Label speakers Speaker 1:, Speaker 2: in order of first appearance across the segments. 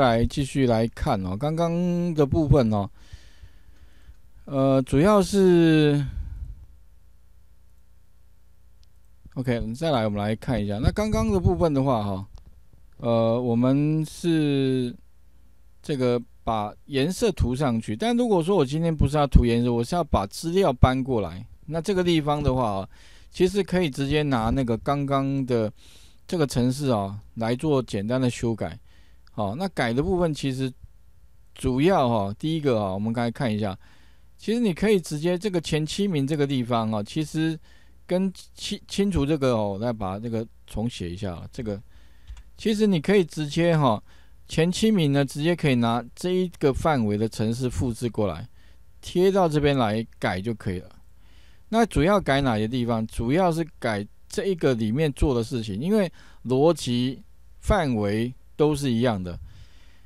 Speaker 1: 来继续来看哦，刚刚的部分哦，呃，主要是 OK，再来我们来看一下，那刚刚的部分的话哈，呃，我们是这个把颜色涂上去，但如果说我今天不是要涂颜色，我是要把资料搬过来，那这个地方的话，其实可以直接拿那个刚刚的这个城市啊来做简单的修改。好，那改的部分其实主要哈，第一个啊，我们刚才看一下，其实你可以直接这个前七名这个地方啊，其实跟清清除这个，我再把这个重写一下了。这个其实你可以直接哈，前七名呢，直接可以拿这一个范围的城市复制过来，贴到这边来改就可以了。那主要改哪些地方？主要是改这一个里面做的事情，因为逻辑范围。都是一样的，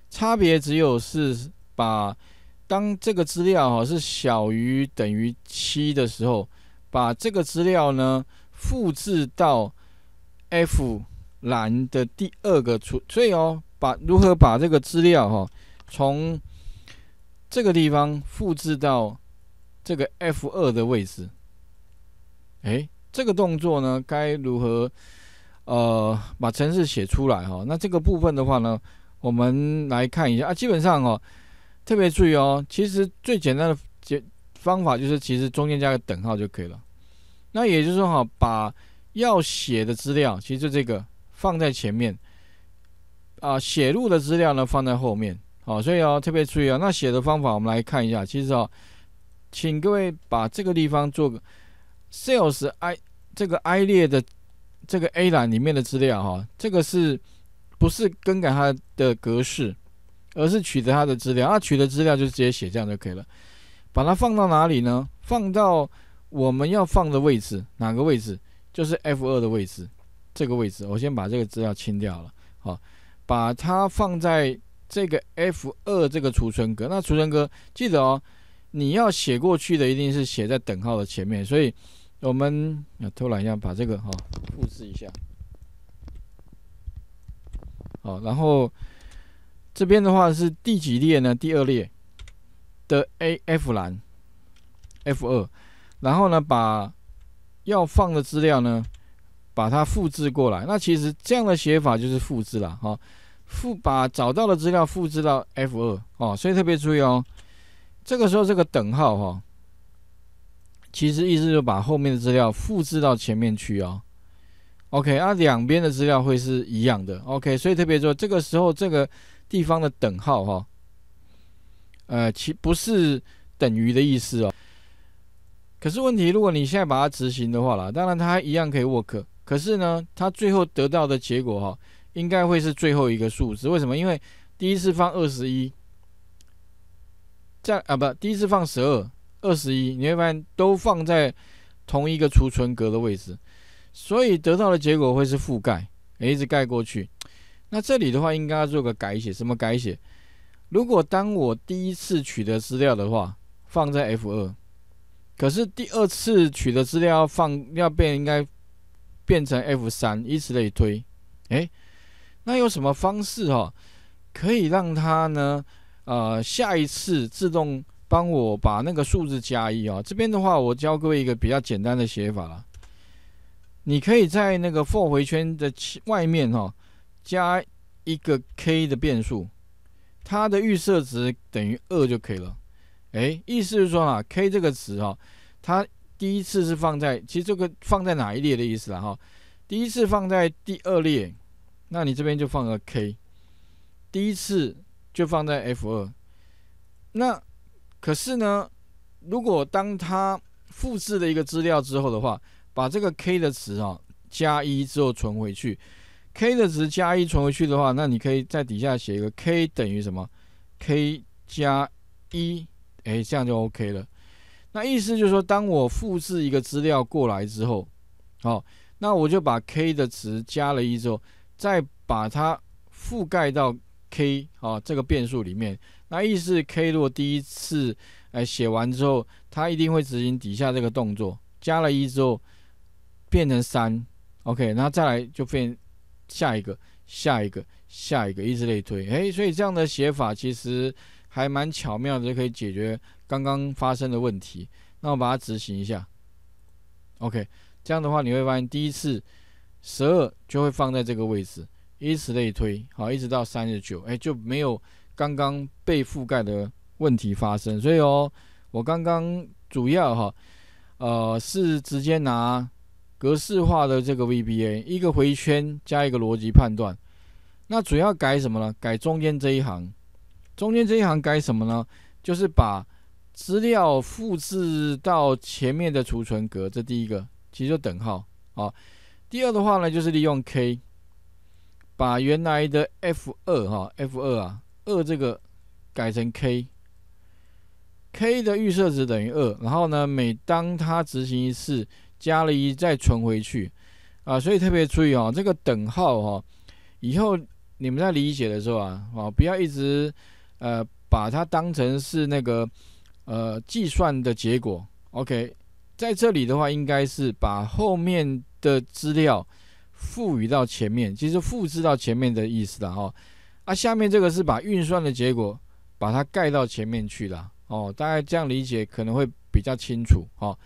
Speaker 1: 差别只有是把当这个资料哈是小于等于七的时候，把这个资料呢复制到 F 栏的第二个处，所以哦，把如何把这个资料哈从这个地方复制到这个 F 二的位置，哎，这个动作呢该如何？呃，把程式写出来哈。那这个部分的话呢，我们来看一下啊。基本上哦，特别注意哦。其实最简单的解方法就是，其实中间加个等号就可以了。那也就是说哈，把要写的资料，其实这个放在前面啊，写入的资料呢放在后面。好，所以哦，特别注意啊。那写的方法，我们来看一下。其实哦，请各位把这个地方做个 sales i 这个 i 列的。这个 A 栏里面的资料哈，这个是不是更改它的格式，而是取得它的资料？那取得资料就直接写这样就可以了。把它放到哪里呢？放到我们要放的位置，哪个位置？就是 F 二的位置，这个位置。我先把这个资料清掉了，好，把它放在这个 F 二这个储存格。那储存格记得哦，你要写过去的一定是写在等号的前面，所以。我们要偷懒一下，把这个哈复制一下。好，然后这边的话是第几列呢？第二列的 A F 栏 F 二。然后呢，把要放的资料呢，把它复制过来。那其实这样的写法就是复制了哈，复把找到的资料复制到 F 二哦。所以特别注意哦，这个时候这个等号哈。其实意思就把后面的资料复制到前面去哦。OK，啊，两边的资料会是一样的。OK，所以特别说，这个时候这个地方的等号哈，呃，其不是等于的意思哦。可是问题，如果你现在把它执行的话啦，当然它一样可以 work。可是呢，它最后得到的结果哈，应该会是最后一个数字。为什么？因为第一次放二十一，啊不，第一次放十二。二十一，你发现都放在同一个储存格的位置，所以得到的结果会是覆盖，一直盖过去。那这里的话，应该要做个改写，什么改写？如果当我第一次取得资料的话，放在 F 二，可是第二次取得资料要放，要变应该变成 F 三，以此类推。哎，那有什么方式哈，可以让它呢？呃，下一次自动。帮我把那个数字加一啊！这边的话，我教各位一个比较简单的写法了。你可以在那个 for 回圈的外面哈，加一个 k 的变数，它的预设值等于二就可以了。哎，意思是说啊，k 这个值哈，它第一次是放在，其实这个放在哪一列的意思啊？哈？第一次放在第二列，那你这边就放个 k，第一次就放在 F 二，那。可是呢，如果当它复制了一个资料之后的话，把这个 k 的值啊加一之后存回去，k 的值加一存回去的话，那你可以在底下写一个 k 等于什么？k 加一，哎，这样就 OK 了。那意思就是说，当我复制一个资料过来之后，好，那我就把 k 的值加了一之后，再把它覆盖到 k 哦、这个变数里面。那意思，K 如果第一次，哎，写完之后，它一定会执行底下这个动作，加了一之后，变成三，OK，那再来就变下一个，下一个，下一个，依此类推，哎，所以这样的写法其实还蛮巧妙的，就可以解决刚刚发生的问题。那我把它执行一下，OK，这样的话你会发现，第一次十二就会放在这个位置，以此类推，好，一直到三十九，哎，就没有。刚刚被覆盖的问题发生，所以哦，我刚刚主要哈呃是直接拿格式化的这个 VBA 一个回圈加一个逻辑判断。那主要改什么呢？改中间这一行，中间这一行改什么呢？就是把资料复制到前面的储存格，这第一个其实就等号啊。第二的话呢，就是利用 K 把原来的 F 二哈 F 二啊。二这个改成 k，k 的预设值等于二，然后呢，每当它执行一次，加了一再存回去，啊，所以特别注意哦，这个等号哈，以后你们在理解的时候啊，啊，不要一直呃把它当成是那个呃计算的结果，OK，在这里的话应该是把后面的资料赋予到前面，其实复制到前面的意思了哈。啊，下面这个是把运算的结果把它盖到前面去了哦，大概这样理解可能会比较清楚哦。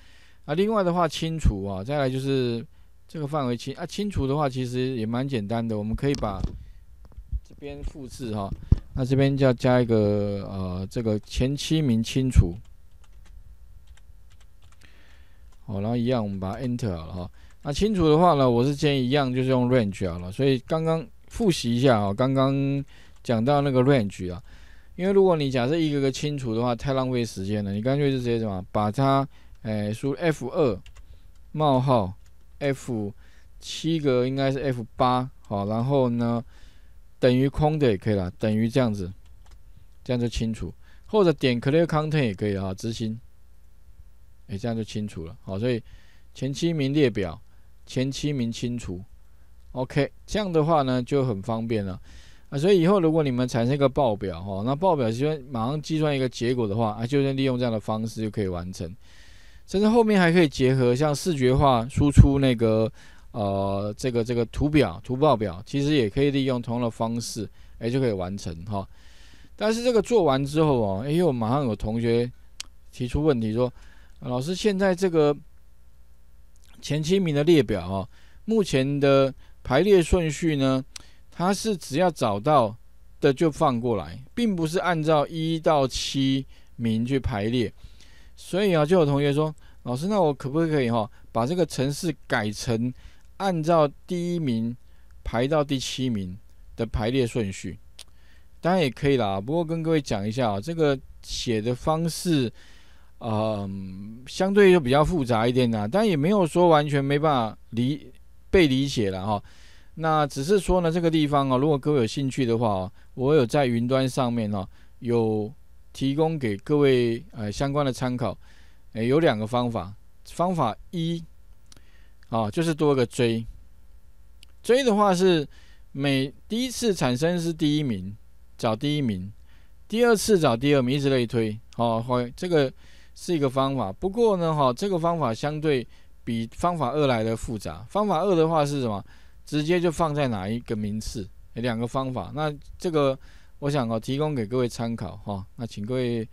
Speaker 1: 啊，另外的话清除啊，再来就是这个范围清啊，清除的话其实也蛮简单的，我们可以把这边复制哈，那这边就要加一个呃这个前七名清除，好，然后一样我们把 Enter 了哈。那清除的话呢，我是建议一样就是用 Range 好了，所以刚刚。复习一下啊，刚刚讲到那个 range 啊，因为如果你假设一个个清除的话，太浪费时间了。你干脆就直接什么，把它，哎，输 F 二冒号 F 七格应该是 F 八，好，然后呢等于空的也可以了，等于这样子，这样就清除，或者点 clear content 也可以啊，执行，诶，这样就清除了，好，所以前七名列表前七名清除。OK，这样的话呢就很方便了啊！所以以后如果你们产生一个报表哈，那报表就马上计算一个结果的话，啊，就是利用这样的方式就可以完成。甚至后面还可以结合像视觉化输出那个呃这个这个图表、图报表，其实也可以利用同样的方式，哎就可以完成哈。但是这个做完之后啊，哎，我马上有同学提出问题说，老师现在这个前七名的列表啊，目前的。排列顺序呢？它是只要找到的就放过来，并不是按照一到七名去排列。所以啊，就有同学说：“老师，那我可不可以哈把这个程式改成按照第一名排到第七名的排列顺序？”当然也可以啦。不过跟各位讲一下啊，这个写的方式啊，相对就比较复杂一点啦，但也没有说完全没办法理被理解了哈，那只是说呢，这个地方啊，如果各位有兴趣的话，我有在云端上面哦，有提供给各位呃相关的参考，诶，有两个方法，方法一啊，就是多个追，追的话是每第一次产生是第一名，找第一名，第二次找第二名，以此类推，好，这个是一个方法，不过呢，哈，这个方法相对。比方法二来的复杂。方法二的话是什么？直接就放在哪一个名次？两个方法。那这个我想哦，提供给各位参考哈。那请各位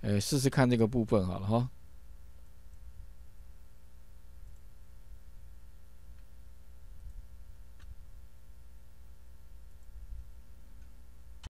Speaker 1: 呃试试看这个部分好了哈。